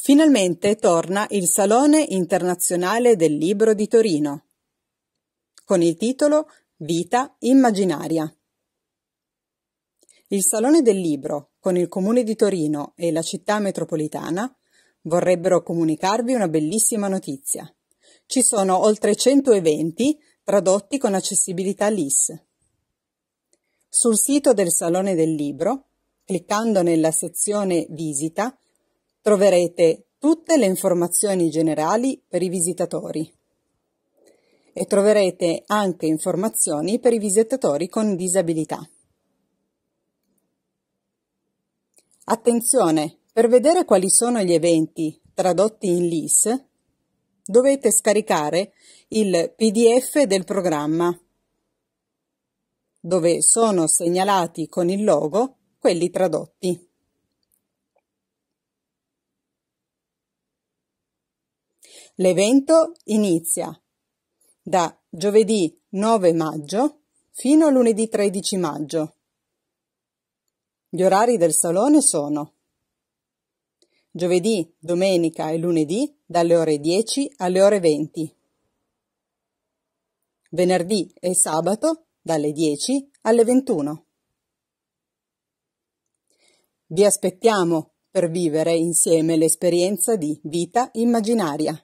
Finalmente torna il Salone internazionale del libro di Torino con il titolo Vita immaginaria. Il Salone del Libro con il Comune di Torino e la città metropolitana vorrebbero comunicarvi una bellissima notizia. Ci sono oltre 100 eventi tradotti con accessibilità LIS. Sul sito del Salone del Libro, cliccando nella sezione Visita, troverete tutte le informazioni generali per i visitatori e troverete anche informazioni per i visitatori con disabilità. Attenzione, per vedere quali sono gli eventi tradotti in LIS dovete scaricare il PDF del programma dove sono segnalati con il logo quelli tradotti. L'evento inizia da giovedì 9 maggio fino a lunedì 13 maggio. Gli orari del salone sono giovedì, domenica e lunedì dalle ore 10 alle ore 20, venerdì e sabato dalle 10 alle 21. Vi aspettiamo per vivere insieme l'esperienza di vita immaginaria.